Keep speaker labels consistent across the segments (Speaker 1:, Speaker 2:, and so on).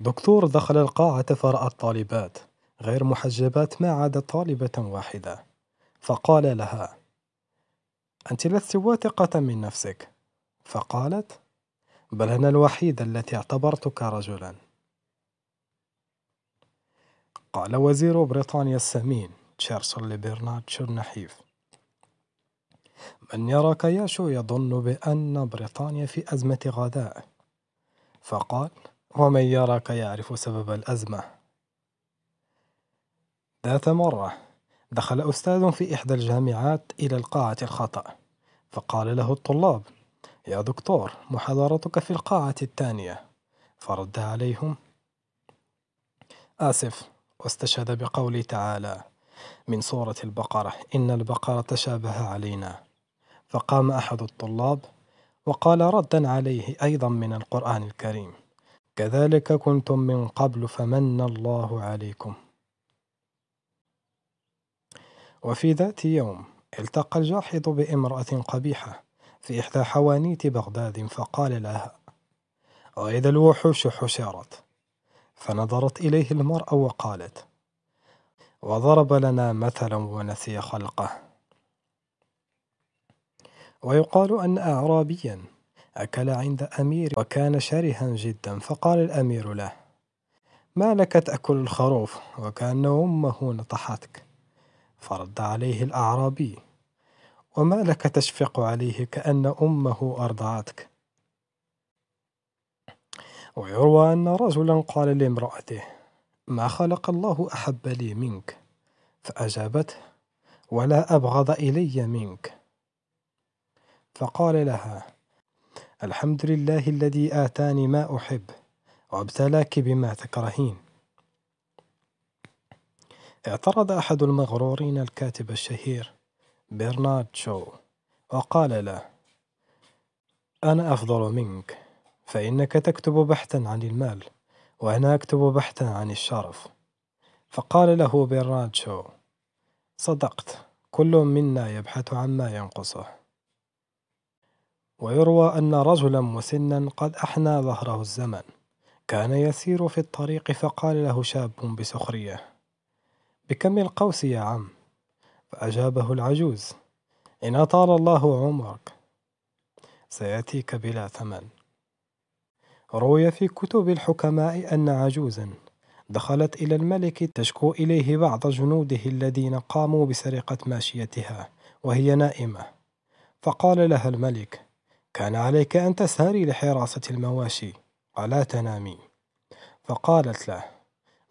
Speaker 1: دكتور دخل القاعة فرأى الطالبات غير محجبات ما عدا طالبة واحدة فقال لها أنت لست واثقة من نفسك فقالت بل أنا الوحيدة التي اعتبرتك رجلا قال وزير بريطانيا السمين تشارلز لبرنارد شرنحيف من يراك ياشو يظن بأن بريطانيا في أزمة غذاء فقال ومن يراك يعرف سبب الأزمة ذات مرة دخل أستاذ في إحدى الجامعات إلى القاعة الخطأ فقال له الطلاب يا دكتور محاضرتك في القاعة الثانية فرد عليهم آسف واستشهد بقوله تعالى من سورة البقرة إن البقرة تشابه علينا فقام أحد الطلاب وقال ردا عليه أيضا من القرآن الكريم كذلك كنتم من قبل فمن الله عليكم وفي ذات يوم التقى الجاحظ بامرأة قبيحة في إحدى حوانيت بغداد فقال لها وإذا الوحوش حشرت فنظرت إليه المرأة وقالت وضرب لنا مثلا ونسي خلقه ويقال أن أعرابيا أكل عند أمير وكان شرها جدا فقال الأمير له ما لك تأكل الخروف وكأن أمه نطحتك فرد عليه الأعرابي وما لك تشفق عليه كأن أمه أرضعتك ويروى أن رجلا قال لامرأته ما خلق الله أحب لي منك فأجابته ولا أبغض إلي منك فقال لها الحمد لله الذي آتاني ما أحب وابتلاك بما تكرهين اعترض أحد المغرورين الكاتب الشهير برنارد شو وقال له أنا أفضل منك فإنك تكتب بحثا عن المال وأنا أكتب بحثا عن الشرف فقال له برنارد شو صدقت كل منا يبحث عما ينقصه ويروى أن رجلا مسنا قد أحنى ظهره الزمن كان يسير في الطريق فقال له شاب بسخرية بكم القوس يا عم فأجابه العجوز إن أطال الله عمرك سيأتيك بلا ثمن روي في كتب الحكماء أن عجوزا دخلت إلى الملك تشكو إليه بعض جنوده الذين قاموا بسرقة ماشيتها وهي نائمة فقال لها الملك كان عليك أن تسهري لحراسة المواشي ولا تنامي فقالت له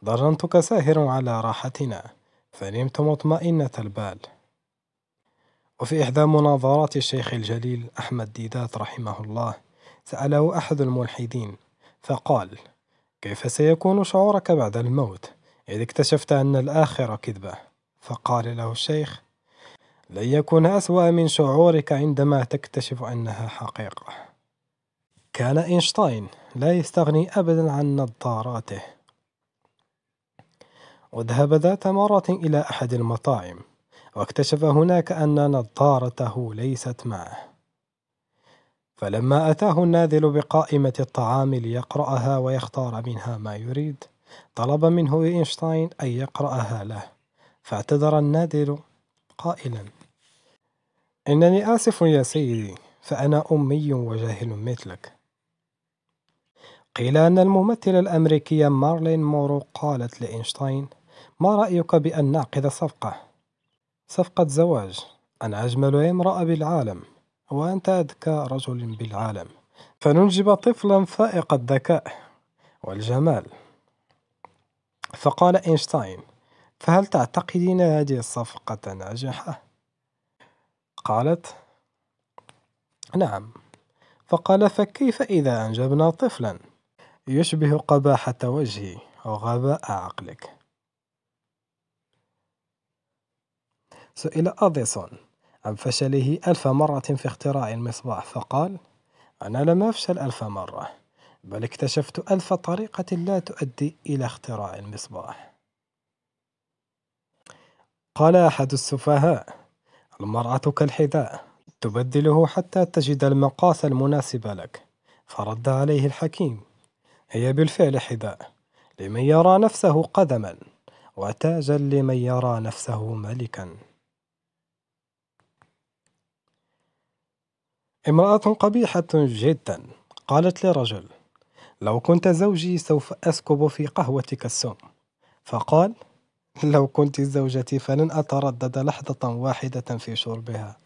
Speaker 1: ظننتك ساهر على راحتنا فنمت مطمئنة البال وفي إحدى مناظرات الشيخ الجليل أحمد ديدات رحمه الله سأله أحد الملحدين فقال كيف سيكون شعورك بعد الموت إذ اكتشفت أن الآخرة كذبة فقال له الشيخ لن يكون أسوأ من شعورك عندما تكتشف أنها حقيقة. كان أينشتاين لا يستغني أبدا عن نظاراته. وذهب ذات مرة إلى أحد المطاعم، واكتشف هناك أن نظارته ليست معه. فلما أتاه الناذل بقائمة الطعام ليقرأها ويختار منها ما يريد، طلب منه أينشتاين أن يقرأها له، فاعتذر الناذل قائلا إنني آسف يا سيدي، فأنا أمي وجاهل مثلك. قيل أن الممثلة الأمريكية مارلين مورو قالت لإينشتاين: "ما رأيك بأن نعقد صفقة؟ صفقة زواج، أنا أجمل امرأة بالعالم، وأنت أذكى رجل بالعالم، فننجب طفلا فائق الذكاء والجمال". فقال إينشتاين: "فهل تعتقدين هذه الصفقة ناجحة؟" قالت نعم فقال فكيف إذا أنجبنا طفلا يشبه قباحة وجهي وغباء عقلك سئل أديسون عن فشله ألف مرة في اختراع المصباح فقال أنا لم أفشل ألف مرة بل اكتشفت ألف طريقة لا تؤدي إلى اختراع المصباح قال أحد السفهاء المرأة كالحذاء تبدله حتى تجد المقاس المناسب لك فرد عليه الحكيم هي بالفعل حذاء لمن يرى نفسه قدما وتاجا لمن يرى نفسه ملكا امرأة قبيحة جدا قالت لرجل لو كنت زوجي سوف أسكب في قهوتك السم فقال لو كنت زوجتي فلن أتردد لحظة واحدة في شربها